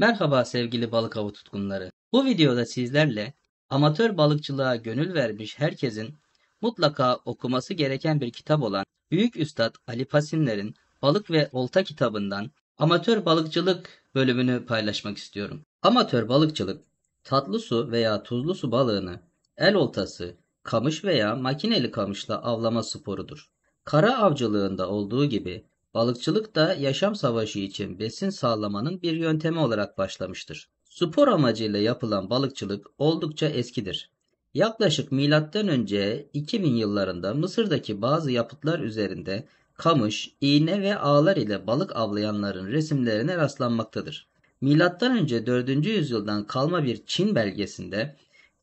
Merhaba sevgili balık avı tutkunları. Bu videoda sizlerle amatör balıkçılığa gönül vermiş herkesin mutlaka okuması gereken bir kitap olan Büyük Üstad Ali Pasinler'in Balık ve Olta kitabından amatör balıkçılık bölümünü paylaşmak istiyorum. Amatör balıkçılık tatlı su veya tuzlu su balığını el oltası, kamış veya makineli kamışla avlama sporudur. Kara avcılığında olduğu gibi Balıkçılık da yaşam savaşı için besin sağlamanın bir yöntemi olarak başlamıştır. Spor amacıyla yapılan balıkçılık oldukça eskidir. Yaklaşık M.Ö. 2000 yıllarında Mısır'daki bazı yapıtlar üzerinde kamış, iğne ve ağlar ile balık avlayanların resimlerine rastlanmaktadır. M.Ö. 4. yüzyıldan kalma bir Çin belgesinde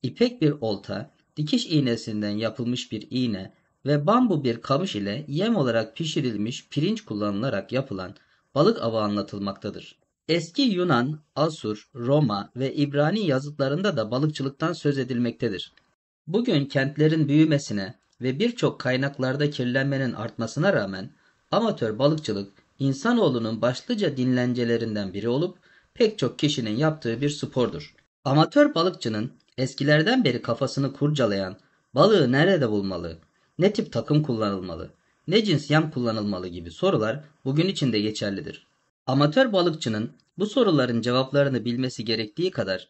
ipek bir olta, dikiş iğnesinden yapılmış bir iğne, ve bambu bir kamış ile yem olarak pişirilmiş pirinç kullanılarak yapılan balık avı anlatılmaktadır. Eski Yunan, Asur, Roma ve İbrani yazıtlarında da balıkçılıktan söz edilmektedir. Bugün kentlerin büyümesine ve birçok kaynaklarda kirlenmenin artmasına rağmen amatör balıkçılık insanoğlunun başlıca dinlencelerinden biri olup pek çok kişinin yaptığı bir spordur. Amatör balıkçının eskilerden beri kafasını kurcalayan balığı nerede bulmalı, ne tip takım kullanılmalı, ne cins yem kullanılmalı gibi sorular bugün için de geçerlidir. Amatör balıkçının bu soruların cevaplarını bilmesi gerektiği kadar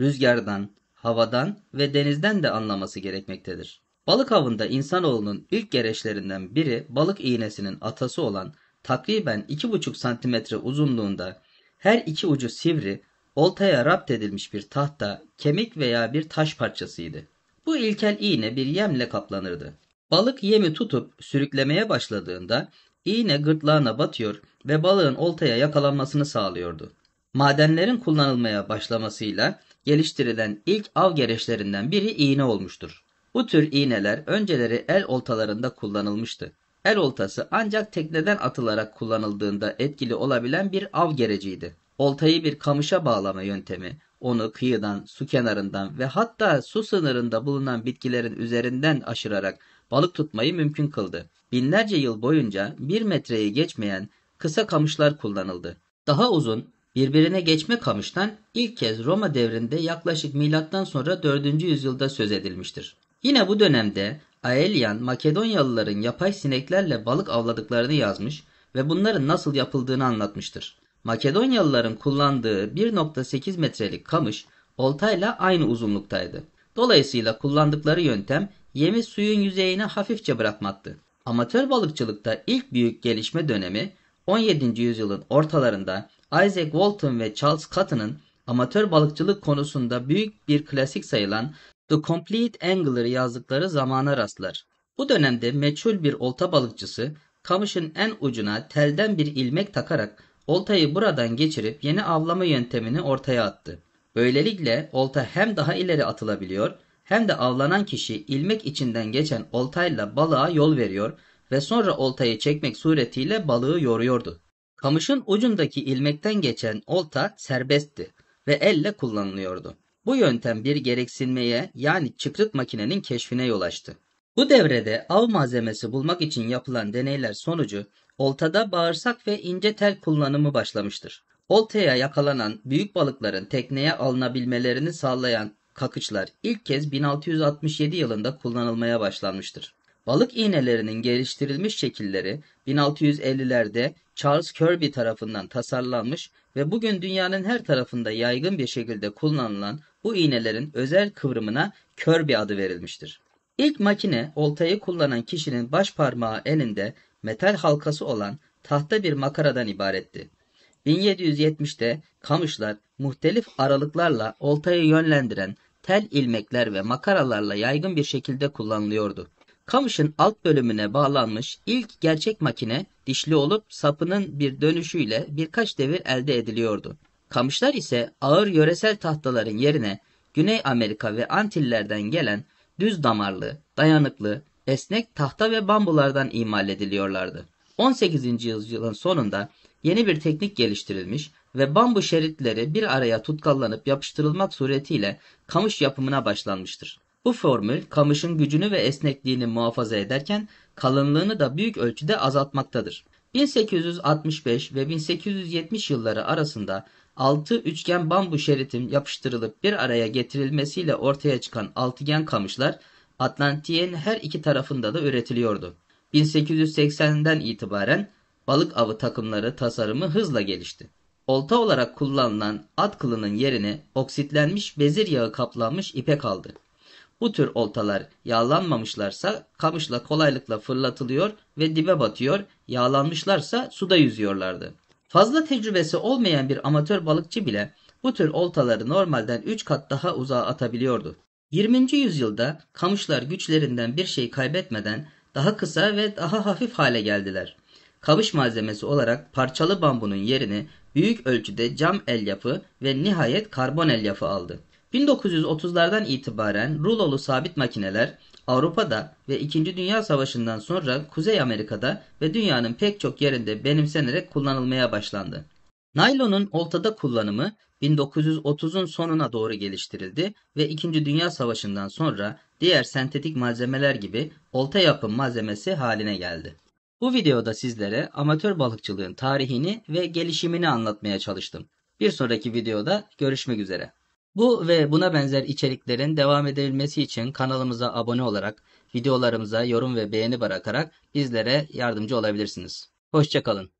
rüzgardan, havadan ve denizden de anlaması gerekmektedir. Balık avında insanoğlunun ilk gereçlerinden biri balık iğnesinin atası olan takriben 2,5 cm uzunluğunda her iki ucu sivri, oltaya rapt edilmiş bir tahta, kemik veya bir taş parçasıydı. Bu ilkel iğne bir yemle kaplanırdı. Balık yemi tutup sürüklemeye başladığında iğne gırtlağına batıyor ve balığın oltaya yakalanmasını sağlıyordu. Madenlerin kullanılmaya başlamasıyla geliştirilen ilk av gereçlerinden biri iğne olmuştur. Bu tür iğneler önceleri el oltalarında kullanılmıştı. El oltası ancak tekneden atılarak kullanıldığında etkili olabilen bir av gereciydi. Oltayı bir kamışa bağlama yöntemi, onu kıyıdan, su kenarından ve hatta su sınırında bulunan bitkilerin üzerinden aşırarak balık tutmayı mümkün kıldı. Binlerce yıl boyunca bir metreyi geçmeyen kısa kamışlar kullanıldı. Daha uzun birbirine geçme kamıştan ilk kez Roma devrinde yaklaşık milattan sonra 4. yüzyılda söz edilmiştir. Yine bu dönemde Aelian Makedonyalıların yapay sineklerle balık avladıklarını yazmış ve bunların nasıl yapıldığını anlatmıştır. Makedonyalıların kullandığı 1.8 metrelik kamış oltayla aynı uzunluktaydı. Dolayısıyla kullandıkları yöntem yemi suyun yüzeyine hafifçe bırakmaktı. Amatör balıkçılıkta ilk büyük gelişme dönemi 17. yüzyılın ortalarında Isaac Walton ve Charles Cotton'ın amatör balıkçılık konusunda büyük bir klasik sayılan The Complete Angler'ı yazdıkları zamana rastlar. Bu dönemde meçhul bir olta balıkçısı kamışın en ucuna telden bir ilmek takarak oltayı buradan geçirip yeni avlama yöntemini ortaya attı. Böylelikle olta hem daha ileri atılabiliyor hem de avlanan kişi ilmek içinden geçen oltayla balığa yol veriyor ve sonra oltayı çekmek suretiyle balığı yoruyordu. Kamışın ucundaki ilmekten geçen olta serbestti ve elle kullanılıyordu. Bu yöntem bir gereksinmeye yani çıkrıt makinenin keşfine yol açtı. Bu devrede av malzemesi bulmak için yapılan deneyler sonucu oltada bağırsak ve ince tel kullanımı başlamıştır. Oltaya yakalanan büyük balıkların tekneye alınabilmelerini sağlayan kakıçlar ilk kez 1667 yılında kullanılmaya başlanmıştır. Balık iğnelerinin geliştirilmiş şekilleri 1650'lerde Charles Kirby tarafından tasarlanmış ve bugün dünyanın her tarafında yaygın bir şekilde kullanılan bu iğnelerin özel kıvrımına Kirby adı verilmiştir. İlk makine oltayı kullanan kişinin baş parmağı elinde metal halkası olan tahta bir makaradan ibaretti. 1770'te kamışlar muhtelif aralıklarla oltayı yönlendiren tel ilmekler ve makaralarla yaygın bir şekilde kullanılıyordu. Kamışın alt bölümüne bağlanmış ilk gerçek makine dişli olup sapının bir dönüşüyle birkaç devir elde ediliyordu. Kamışlar ise ağır yöresel tahtaların yerine Güney Amerika ve Antiller'den gelen düz damarlı, dayanıklı, esnek tahta ve bambulardan imal ediliyorlardı. 18. yüzyılın sonunda yeni bir teknik geliştirilmiş ve bambu şeritleri bir araya tutkallanıp yapıştırılmak suretiyle kamış yapımına başlanmıştır. Bu formül kamışın gücünü ve esnekliğini muhafaza ederken kalınlığını da büyük ölçüde azaltmaktadır. 1865 ve 1870 yılları arasında 6 üçgen bambu şeritin yapıştırılıp bir araya getirilmesiyle ortaya çıkan altıgen kamışlar Atlantik'in her iki tarafında da üretiliyordu. 1880'den itibaren balık avı takımları tasarımı hızla gelişti. Olta olarak kullanılan at kılının yerine oksitlenmiş bezir yağı kaplanmış ipek aldı. Bu tür oltalar yağlanmamışlarsa kamışla kolaylıkla fırlatılıyor ve dibe batıyor, yağlanmışlarsa suda yüzüyorlardı. Fazla tecrübesi olmayan bir amatör balıkçı bile bu tür oltaları normalden 3 kat daha uzağa atabiliyordu. 20. yüzyılda kamışlar güçlerinden bir şey kaybetmeden daha kısa ve daha hafif hale geldiler. Kavuş malzemesi olarak parçalı bambunun yerini büyük ölçüde cam elyafı ve nihayet karbon elyafı aldı. 1930'lardan itibaren rulolu sabit makineler Avrupa'da ve 2. Dünya Savaşı'ndan sonra Kuzey Amerika'da ve dünyanın pek çok yerinde benimsenerek kullanılmaya başlandı. Naylonun oltada kullanımı 1930'un sonuna doğru geliştirildi ve 2. Dünya Savaşı'ndan sonra diğer sentetik malzemeler gibi olta yapım malzemesi haline geldi. Bu videoda sizlere amatör balıkçılığın tarihini ve gelişimini anlatmaya çalıştım. Bir sonraki videoda görüşmek üzere. Bu ve buna benzer içeriklerin devam edebilmesi için kanalımıza abone olarak, videolarımıza yorum ve beğeni bırakarak bizlere yardımcı olabilirsiniz. Hoşçakalın.